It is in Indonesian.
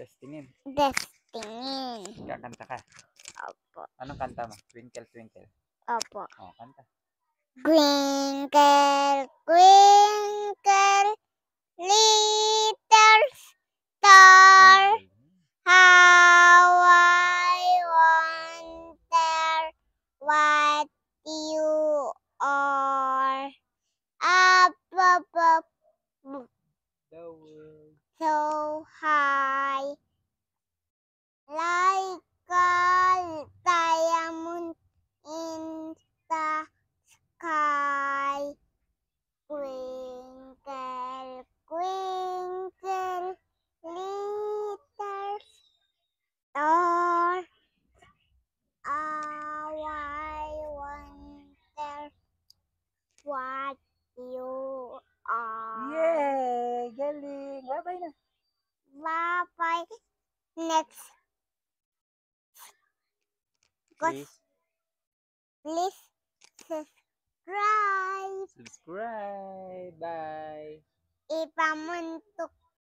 Testingin. Testingin. kak anu, kanta ka. apa Anong kanta mo? Twinkle, twinkle. apa Oh, kanta. Twinkle, twinkle, little star, hmm. how I wonder what you are. Up, up, up. So what you are. Yay! Galing! Bye-bye na. Bye-bye. Next. Please. Please subscribe. Subscribe. Bye. Ipamuntok